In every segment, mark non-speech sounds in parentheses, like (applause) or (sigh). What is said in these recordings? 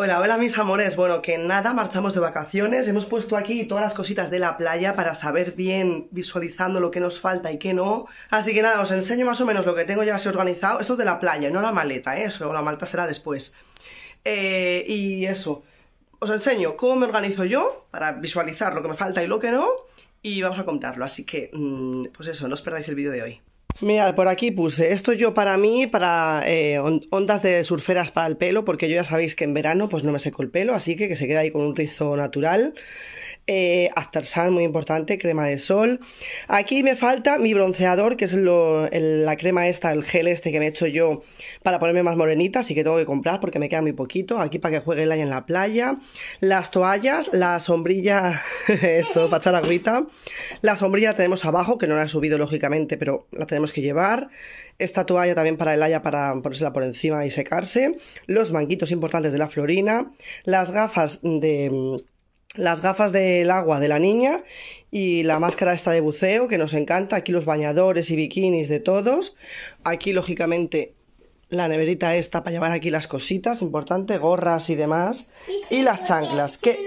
Hola, hola mis amores. Bueno, que nada, marchamos de vacaciones. Hemos puesto aquí todas las cositas de la playa para saber bien, visualizando lo que nos falta y qué no. Así que nada, os enseño más o menos lo que tengo ya así organizado. Esto es de la playa, no la maleta, ¿eh? Eso, la maleta será después. Eh, y eso, os enseño cómo me organizo yo para visualizar lo que me falta y lo que no. Y vamos a contarlo. Así que, mm, pues eso, no os perdáis el vídeo de hoy. Mira, por aquí puse esto yo para mí, para eh, ondas de surferas para el pelo, porque yo ya sabéis que en verano pues no me seco el pelo, así que que se queda ahí con un rizo natural. Eh, After Sun, muy importante, crema de sol. Aquí me falta mi bronceador, que es la crema esta, el gel este que me he hecho yo para ponerme más morenita, así que tengo que comprar porque me queda muy poquito. Aquí para que juegue el año en la playa. Las toallas, la sombrilla, (laughs) eso, para echar agüita. La sombrilla tenemos abajo, que no la he subido lógicamente, pero la tenemos que llevar. Esta toalla también para el haya para ponérsela por encima y secarse. Los banquitos importantes de la florina. Las gafas de mm, las gafas del agua de la niña y la máscara esta de buceo que nos encanta. Aquí los bañadores y bikinis de todos. Aquí, lógicamente, la neverita esta para llevar aquí las cositas, importantes gorras y demás. Y, las chanclas. Que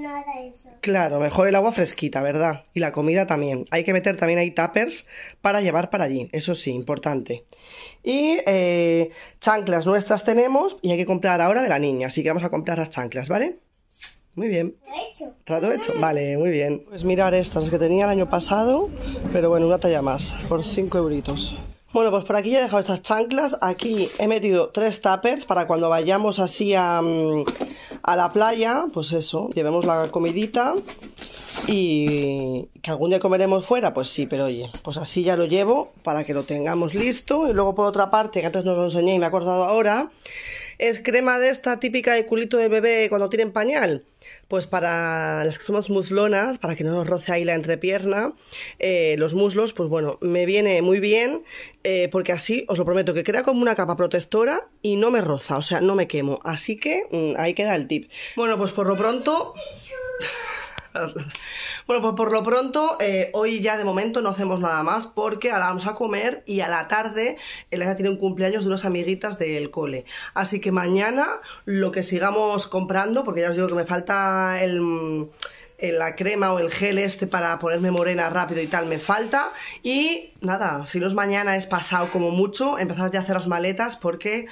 nada eso. Claro, mejor el agua fresquita, ¿verdad? Y la comida también. Hay que meter también ahí tuppers para llevar para allí, eso sí, importante. Y eh, chanclas nuestras tenemos y hay que comprar ahora de la niña, así que vamos a comprar las chanclas, ¿vale? Muy bien. ¿Trato hecho? Vale, muy bien. Pues mirar estas, que tenía el año pasado, pero bueno, una talla más, por 5 euritos. Bueno, pues por aquí ya he dejado estas chanclas. Aquí he metido tres tuppers para cuando vayamos así mm, a, la playa. Pues eso, llevemos la comidita. Y que algún día comeremos fuera, pues sí, pero oye, pues así ya lo llevo para que lo tengamos listo. Y luego por otra parte, que antes no lo enseñé y me he acordado ahora, es crema de esta típica de culito de bebé cuando tienen pañal pues para las que somos muslonas, para que no nos roce ahí la entrepierna, eh, los muslos, pues bueno, me viene muy bien eh, porque así, os lo prometo, que crea como una capa protectora y no me roza, o sea, no me quemo. Así que mm, ahí queda el tip. Bueno, pues por lo pronto... (laughs) bueno, pues por lo pronto, eh, hoy ya de momento no hacemos nada más porque ahora vamos a comer y a la tarde Elena tiene un cumpleaños de unas amiguitas del cole. Así que mañana lo que sigamos comprando, porque ya os digo que me falta el eh, la crema o el gel este para ponerme morena rápido y tal me falta. Y nada, si no es mañana es pasado como mucho, empezar ya a hacer las maletas porque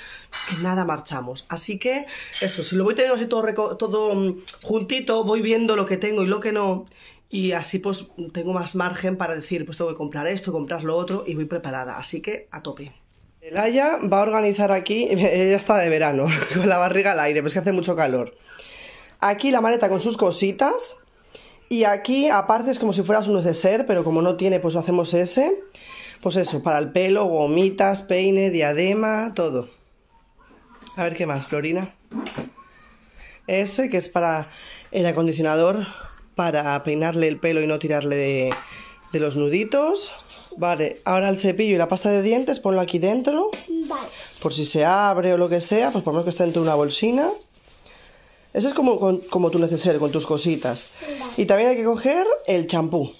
nada marchamos. Así que eso, si lo voy teniendo así todo, todo mm, juntito, voy viendo lo que tengo y lo que no. Y así pues tengo más margen para decir, pues tengo que comprar esto, comprar lo otro y voy preparada. Así que a tope. Elaya va a organizar aquí, (laughs) ella está de verano, (laughs) con la barriga al aire, pues que hace mucho calor. Aquí la maleta con sus cositas, y aquí, aparte, es como si fueras un neceser, pero como no tiene, pues hacemos ese. Pues eso, para el pelo, gomitas, peine, diadema, todo. A ver qué más, Florina. Ese que es para el acondicionador, para peinarle el pelo y no tirarle de, los nuditos. Vale, ahora el cepillo y la pasta de dientes, ponlo aquí dentro. Por si se abre o lo que sea, pues por que esté dentro de una bolsina. Eso es como, como tu neceser, con tus cositas. Y también hay que coger el champú.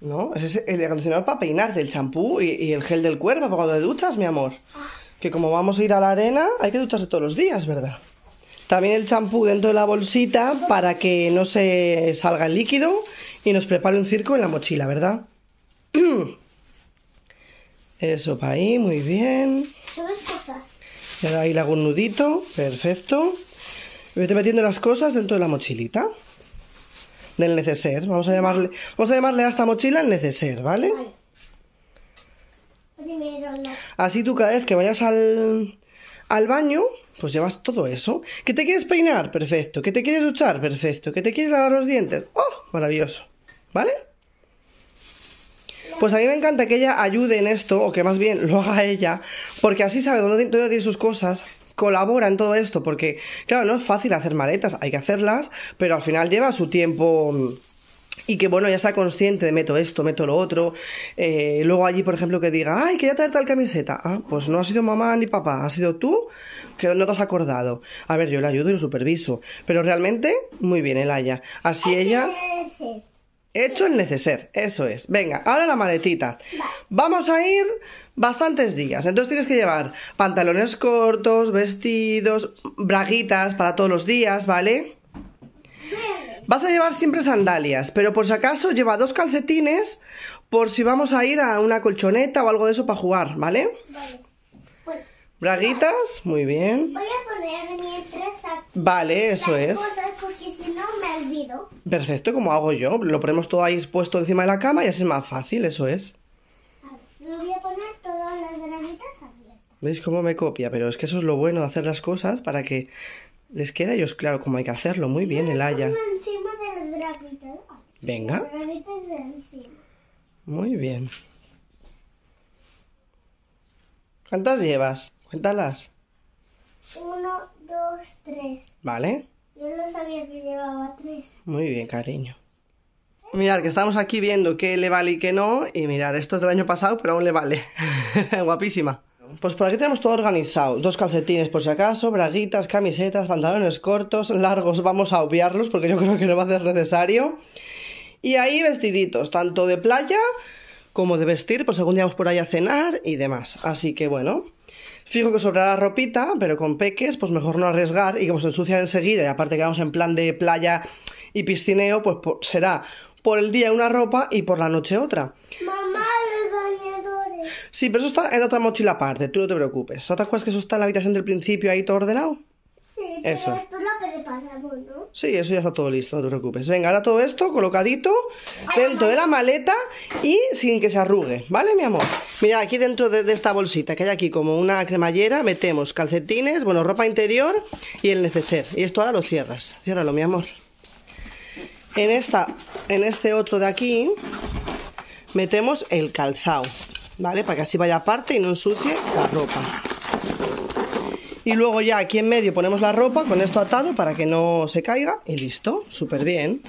¿No? Ese es el acondicionador para peinar, del champú y, el gel del cuerpo para cuando de duchas, mi amor. Ah. Que como vamos a ir a la arena, hay que ducharse todos los días, ¿verdad? También el champú dentro de la bolsita para que no se salga el líquido y nos prepare un circo en la mochila, ¿verdad? (clears throat) Eso para ahí, muy bien. Ya ahí le hago un nudito, perfecto. Y vete metiendo las cosas dentro de la mochilita. Del neceser. Vamos a llamarle, vamos a llamarle a esta mochila el neceser, ¿vale? Así tú cada vez que vayas al, al baño, pues llevas todo eso. ¿Que te quieres peinar? Perfecto. ¿Que te quieres duchar? Perfecto. ¿Que te quieres lavar los dientes? ¡Oh! Maravilloso. ¿Vale? Pues a mí me encanta que ella ayude en esto, o que más bien lo haga ella, porque así sabe dónde, tiene sus cosas, colabora en todo esto, porque, claro, no es fácil hacer maletas, hay que hacerlas, pero al final lleva su tiempo mm, y que bueno, ya sea consciente de meto esto, meto lo otro. Eh, luego allí, por ejemplo, que diga, ay, quería traer tal camiseta. Ah, pues no ha sido mamá ni papá, ha sido tú que no te has acordado. A ver, yo le ayudo y lo superviso. Pero realmente, muy bien, el Aya. Así ella... Hecho el neceser, eso es. Venga, ahora la maletita. Vamos a ir bastantes días. Entonces tienes que llevar pantalones cortos, vestidos, braguitas para todos los días, ¿vale? Vas a llevar siempre sandalias, pero por si acaso lleva dos calcetines por si vamos a ir a una colchoneta o algo de eso para jugar, ¿vale? Vale. ¿Braguitas? Muy bien. Voy a poner Vale, eso es. Perfecto, como hago yo. Lo ponemos todo ahí expuesto encima de la cama y así es más fácil, eso es. ¿Veis cómo me copia? Pero es que eso es lo bueno de hacer las cosas para que les quede a ellos claro cómo hay que hacerlo. Muy bien, el haya. Venga. Muy bien. ¿Cuántas llevas? Cuéntalas. Uno, dos, tres. ¿Vale? Yo no sabía que llevaba tres. Muy bien, cariño. Mirad, que estamos aquí viendo qué le vale y qué no. Y mirar, esto es del año pasado, pero aún le vale. (laughs) Guapísima. Pues por aquí tenemos todo organizado. Dos calcetines por si acaso, braguitas, camisetas, pantalones cortos, largos, vamos a obviarlos porque yo creo que no va a ser necesario. Y ahí vestiditos, tanto de playa como de vestir, pues algún día vamos por ahí a cenar y demás. Así que bueno, Fijo que sobrará ropita, pero con peques, pues mejor no arriesgar y como se ensucian enseguida y aparte que vamos en plan de playa y piscineo, pues será por el día una ropa y por la noche otra. Mamá, los bañadores. Sí, pero eso está en otra mochila aparte, tú no te preocupes. ¿Otra cosa es que eso está en la habitación del principio ahí todo ordenado? Sí, pero eso. esto lo preparamos, ¿no? Sí, eso ya está todo listo, no te preocupes. Venga, ahora todo esto colocadito dentro de la maleta y sin que se arrugue, ¿vale, mi amor? Mira, aquí dentro de, esta bolsita que hay aquí como una cremallera, metemos calcetines, bueno, ropa interior y el neceser. Y esto ahora lo cierras. Ciérralo, mi amor. En, esta, en este otro de aquí metemos el calzado, ¿vale? Para que así vaya aparte y no ensucie la ropa. Y luego ya aquí en medio ponemos la ropa con esto atado para que no se caiga. Y listo, súper bien.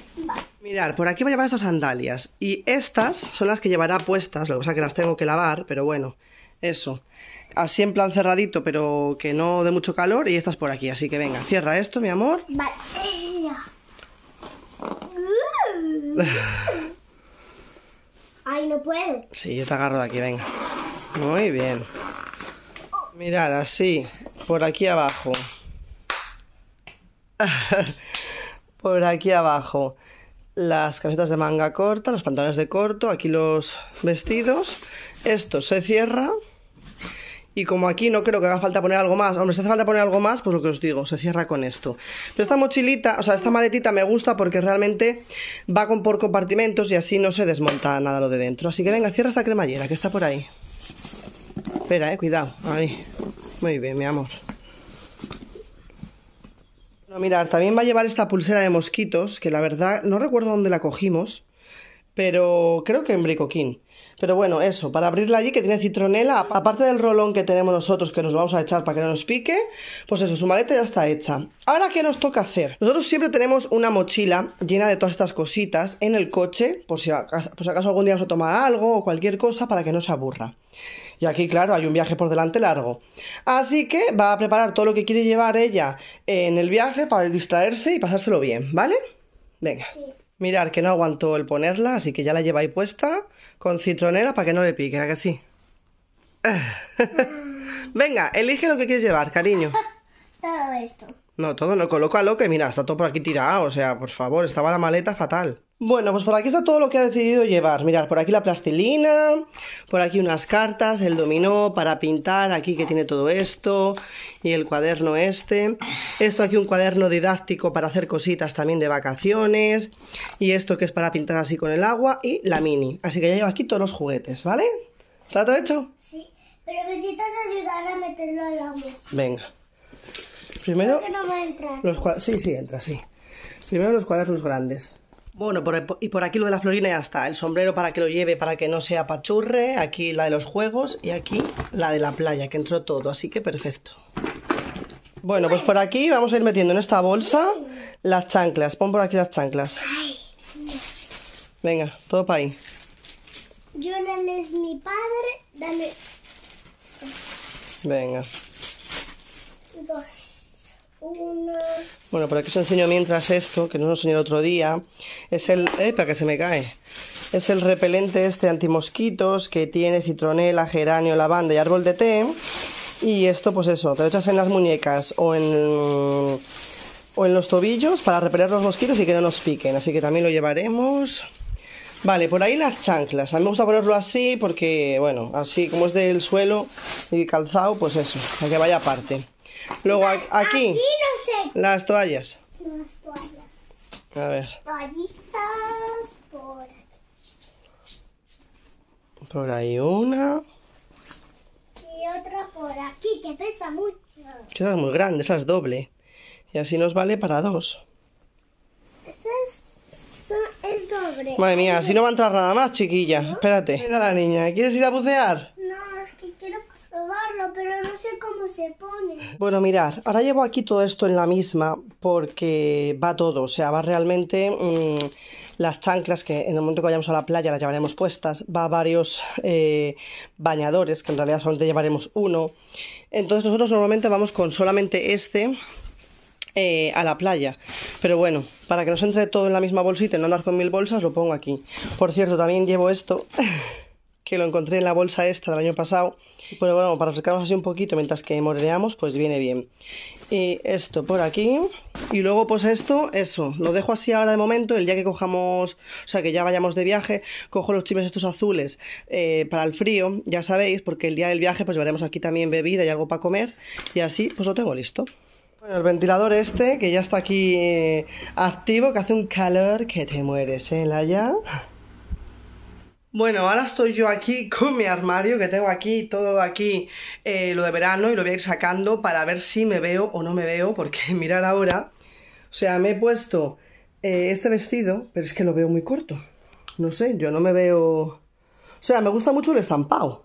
Mirad, por aquí va a llevar estas sandalias. Y estas son las que llevará puestas, lo que pasa que las tengo que lavar, pero bueno, eso. Así en plan cerradito, pero que no dé mucho calor. Y estas por aquí, así que venga, cierra esto, mi amor. (laughs) Ay, no puedo. Sí, yo te agarro de aquí, venga. Muy bien. mirar así por aquí abajo. (laughs) por aquí abajo. Las camisetas de manga corta, los pantalones de corto, aquí los vestidos. Esto se cierra. Y como aquí no creo que haga falta poner algo más, hombre, si hace falta poner algo más, pues lo que os digo, se cierra con esto. Pero esta mochilita, o sea, esta maletita me gusta porque realmente va con por compartimentos y así no se desmonta nada lo de dentro. Así que venga, cierra esta cremallera que está por ahí. Espera, eh, cuidado, ahí. Muy bien, mi amor. Bueno, mirar, también va a llevar esta pulsera de mosquitos, que la verdad no recuerdo dónde la cogimos, pero creo que en Bricoquín. Pero bueno, eso, para abrirla allí, que tiene citronela, aparte del rolón que tenemos nosotros que nos vamos a echar para que no nos pique, pues eso, su maleta ya está hecha. Ahora, ¿qué nos toca hacer? Nosotros siempre tenemos una mochila llena de todas estas cositas en el coche, por si acaso, acaso algún día nos toma algo o cualquier cosa para que no se aburra. Y aquí, claro, hay un viaje por delante largo. Así que va a preparar todo lo que quiere llevar ella en el viaje para distraerse y pasárselo bien, ¿vale? Venga. Mirar que no aguantó el ponerla, así que ya la lleva ahí puesta. Con citronela para que no le pique, que sí? (laughs) Venga, elige lo que quieres llevar, cariño. (laughs) todo esto. No, todo no. Coloca lo que, mira, está todo por aquí tirado. O sea, por favor, estaba la maleta fatal. Bueno, pues por aquí está todo lo que ha decidido llevar. Mirad, por aquí la plastilina, por aquí unas cartas, el dominó para pintar, aquí que tiene todo esto, y el cuaderno este. Esto aquí un cuaderno didáctico para hacer cositas también de vacaciones, y esto que es para pintar así con el agua, y la mini. Así que ya llevo aquí todos los juguetes, ¿vale? ¿Trato hecho? Sí, pero necesitas ayudar a meterlo al agua. Venga. Primero... sí, sí, entra, sí. Primero los cuadernos grandes. Bueno, por, y por aquí lo de la florina ya está. El sombrero para que lo lleve, para que no sea pachurre. Aquí la de los juegos y aquí la de la playa, que entró todo. Así que perfecto. Bueno, pues por aquí vamos a ir metiendo en esta bolsa las chanclas. Pon por aquí las chanclas. Venga, todo para ahí. le les mi padre, dame. Venga. Bueno, por aquí os enseño mientras esto, que no os enseñé el otro día. Es el... Eh, para que se me cae. Es el repelente este antimosquitos que tiene citronela, geranio, lavanda y árbol de té. Y esto, pues eso, te lo echas en las muñecas o en, o en los tobillos para repeler los mosquitos y que no nos piquen. Así que también lo llevaremos. Vale, por ahí las chanclas. A mí me gusta ponerlo así porque, bueno, así como es del suelo y calzado, pues eso, para que vaya aparte. Luego aquí, las toallas. Las toallas. A ver. Toallitas por aquí. Por ahí una. Y otra por aquí, que pesa mucho. Esa es muy grande, esa es doble. Y así nos vale para dos. Esa es, doble. Madre mía, así no va a entrar nada más, chiquilla. Espérate. Mira la niña, ¿quieres ir a bucear? Quiero probarlo, pero no sé cómo se pone. Bueno, mirar, ahora llevo aquí todo esto en la misma porque va todo, o sea, va realmente mm, las chanclas que en el momento que vayamos a la playa las llevaremos puestas, va varios eh, bañadores, que en realidad solamente llevaremos uno. Entonces nosotros normalmente vamos con solamente este, eh, a la playa. Pero bueno, para que nos entre todo en la misma bolsita y no andar con mil bolsas, lo pongo aquí. Por cierto, también llevo esto (laughs) que lo encontré en la bolsa esta del año pasado. pero bueno, para refrescarnos así un poquito mientras que mordeamos, pues viene bien. Y esto por aquí. Y luego, pues esto, eso. Lo dejo así ahora de momento. El día que cojamos, o sea, que ya vayamos de viaje, cojo los chimes estos azules eh, para el frío, ya sabéis, porque el día del viaje, pues llevaremos aquí también bebida y algo para comer. Y así, pues lo tengo listo. Bueno, el ventilador este, que ya está aquí eh, activo, que hace un calor que te mueres, ¿eh, Laya? Bueno, ahora estoy yo aquí (laughs) con mi armario que tengo aquí, todo aquí eh, lo de verano y lo voy a ir sacando para ver si me veo o no me veo, porque (laughs) mirar ahora, o sea, me he puesto eh, este vestido, pero es que lo veo muy corto, no sé, yo no me veo, o sea, me gusta mucho el estampado,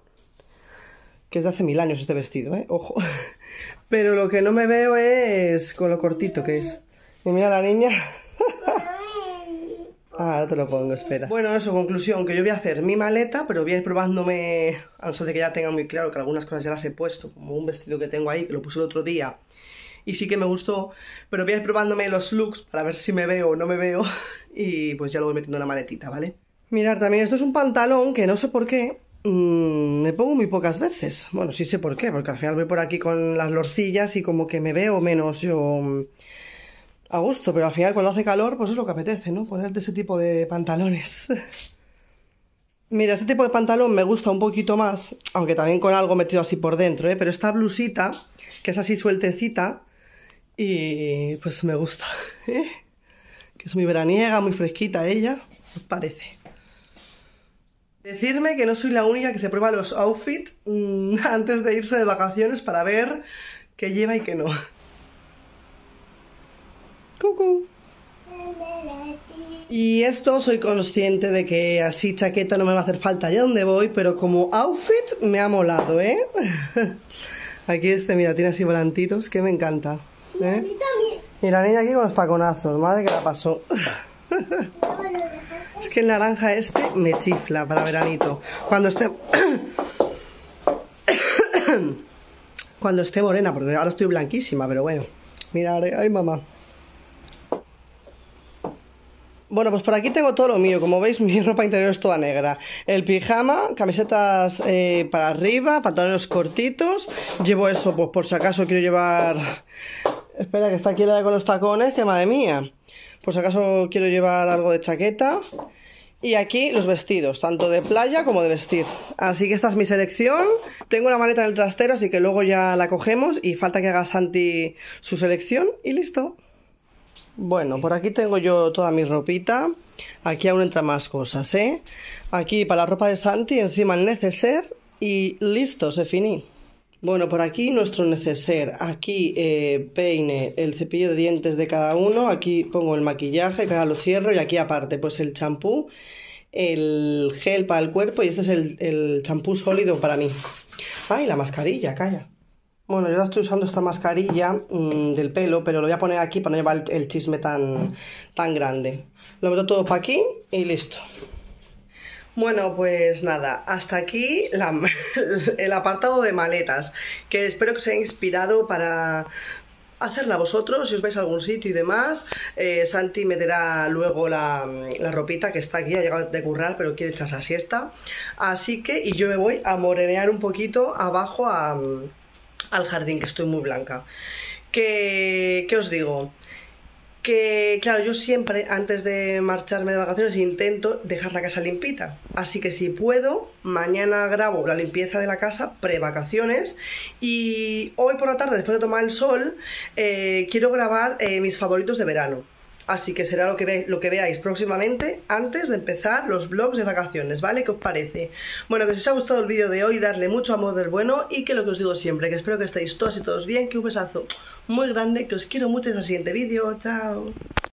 que es de hace mil años este vestido, ¿eh? Ojo, (laughs) pero lo que no me veo es con lo cortito que es. Y mira la niña. Ah, ahora te lo pongo, espera. Bueno, eso, conclusión, que yo voy a hacer mi maleta, pero voy a ir probándome, a no ser de que ya tenga muy claro que algunas cosas ya las he puesto, como un vestido que tengo ahí, que lo puse el otro día, y sí que me gustó, pero voy a probándome los looks para ver si me veo o no me veo, (laughs) y pues ya lo voy metiendo en la maletita, ¿vale? Mirar, también esto es un pantalón que no sé por qué, mm, me pongo muy pocas veces. Bueno, sí sé por qué, porque al final voy por aquí con las lorcillas y como que me veo menos yo mm, a gusto, pero al final cuando hace calor, pues es lo que apetece, ¿no? Ponerte ese tipo de pantalones. (laughs) Mira, este tipo de pantalón me gusta un poquito más, aunque también con algo metido así por dentro, ¿eh? Pero esta blusita, que es así sueltecita, y pues me gusta, (laughs) ¿eh? Que es muy veraniega, muy fresquita ella, os parece. Decirme que no soy la única que se prueba los outfits mm, (laughs) antes de irse de vacaciones para ver qué lleva y qué no. Y esto soy consciente de que así chaqueta no me va a hacer falta ya donde voy, pero como outfit me ha molado, ¿eh? (laughs) Aquí este, mira, tiene así volantitos que me encanta. ¿eh? Y la niña aquí con los taconazos, madre que la pasó. (laughs) Es que el naranja este me chifla para veranito. Cuando esté... (coughs) Cuando esté morena, porque ahora estoy blanquísima, pero bueno. Mira, ay mamá. Bueno, pues por aquí tengo todo lo mío. Como veis, (laughs) mi ropa interior es toda negra. El pijama, camisetas eh, para arriba, pantalones cortitos. Llevo eso, pues por si acaso quiero llevar... Espera, que está aquí la con los tacones, que madre mía. Por si acaso quiero llevar algo de chaqueta. Y aquí los vestidos, tanto de playa como de vestir. Así que esta es mi selección. Tengo una maleta en el trastero, así que luego ya la cogemos y falta que haga Santi su selección y listo. Bueno, por aquí tengo yo toda mi ropita. Aquí aún entra más cosas, ¿eh? Aquí para la ropa de Santi, encima el neceser y listo, se finí. Bueno, por aquí nuestro neceser, aquí eh, peine, el cepillo de dientes de cada uno, aquí pongo el maquillaje, que lo cierro y aquí aparte pues el champú, el gel para el cuerpo y este es el champú sólido para mí. Ay, la mascarilla, calla. Bueno, yo estoy usando esta mascarilla mm, del pelo, pero lo voy a poner aquí para no llevar el, chisme tan, tan grande. Lo meto todo para aquí y listo. Bueno, pues nada, hasta aquí (laughs) el apartado de maletas, que espero que os haya inspirado para hacerla vosotros, si os vais a algún sitio y demás. Eh, Santi meterá luego la, la, ropita que está aquí, ha llegado de currar, pero quiere echar la siesta. Así que, y yo me voy a morenear un poquito abajo a al jardín, que estoy muy blanca. Que, ¿Qué os digo? que, claro, yo siempre antes de marcharme de vacaciones intento dejar la casa limpita. Así que si puedo, mañana grabo la limpieza de la casa pre-vacaciones y hoy por la tarde, después de tomar el sol, eh, quiero grabar eh, mis favoritos de verano. Así que será lo que, lo que veáis próximamente antes de empezar los vlogs de vacaciones, ¿vale? ¿Qué os parece? Bueno, que si os ha gustado el vídeo de hoy, darle mucho amor del bueno y que lo que os digo siempre, que espero que estéis todos y todos bien, que un besazo muy grande, que os quiero mucho en el siguiente vídeo, chao.